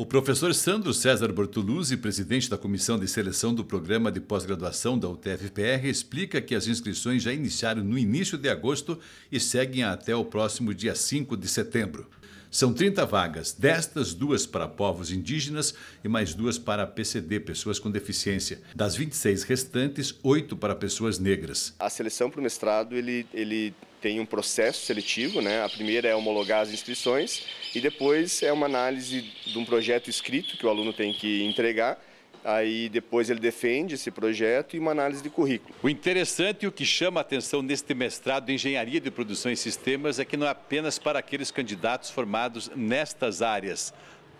O professor Sandro César Bortoluzzi, presidente da comissão de seleção do programa de pós-graduação da UTFPR, explica que as inscrições já iniciaram no início de agosto e seguem até o próximo dia 5 de setembro. São 30 vagas, destas duas para povos indígenas e mais duas para PCD, pessoas com deficiência. Das 26 restantes, oito para pessoas negras. A seleção para o mestrado ele, ele tem um processo seletivo, né? A primeira é homologar as inscrições e depois é uma análise de um projeto escrito que o aluno tem que entregar Aí depois ele defende esse projeto e uma análise de currículo. O interessante e o que chama a atenção neste mestrado em Engenharia de Produção e Sistemas é que não é apenas para aqueles candidatos formados nestas áreas.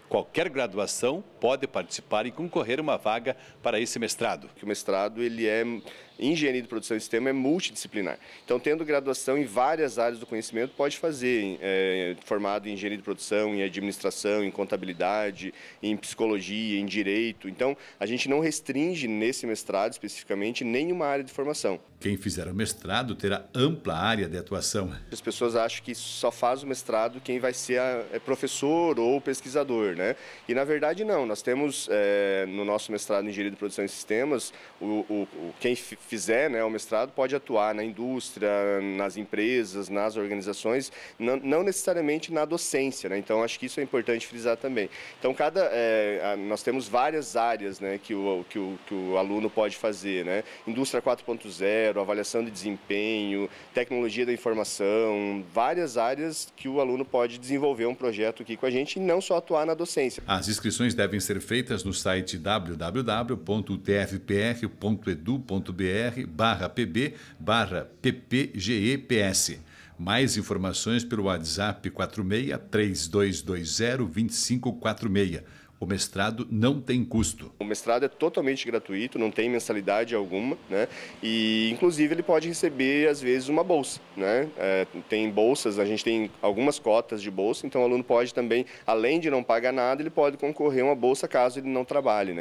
Qualquer graduação pode participar e concorrer a uma vaga para esse mestrado. O mestrado ele é engenharia de produção e sistema é multidisciplinar. Então, tendo graduação em várias áreas do conhecimento, pode fazer é, formado em engenharia de produção, em administração, em contabilidade, em psicologia, em direito. Então, a gente não restringe nesse mestrado especificamente nenhuma área de formação. Quem fizer o mestrado terá ampla área de atuação. As pessoas acham que só faz o mestrado quem vai ser a, é professor ou pesquisador né? E na verdade não, nós temos é, no nosso mestrado em Engenharia de Produção e Sistemas, o, o, o quem fizer né, o mestrado pode atuar na indústria, nas empresas, nas organizações, não, não necessariamente na docência, né? Então acho que isso é importante frisar também. Então cada, é, nós temos várias áreas né, que, o, que, o, que o aluno pode fazer, né? Indústria 4.0, avaliação de desempenho, tecnologia da informação, várias áreas que o aluno pode desenvolver um projeto aqui com a gente e não só atuar na docência docência. As inscrições devem ser feitas no site www.utfpr.edu.br/pb/ppgeps. mais informações pelo WhatsApp 46 3220 2546 o mestrado não tem custo. O mestrado é totalmente gratuito, não tem mensalidade alguma, né? E inclusive ele pode receber às vezes uma bolsa, né? É, tem bolsas, a gente tem algumas cotas de bolsa, então o aluno pode também, além de não pagar nada, ele pode concorrer a uma bolsa caso ele não trabalhe, né?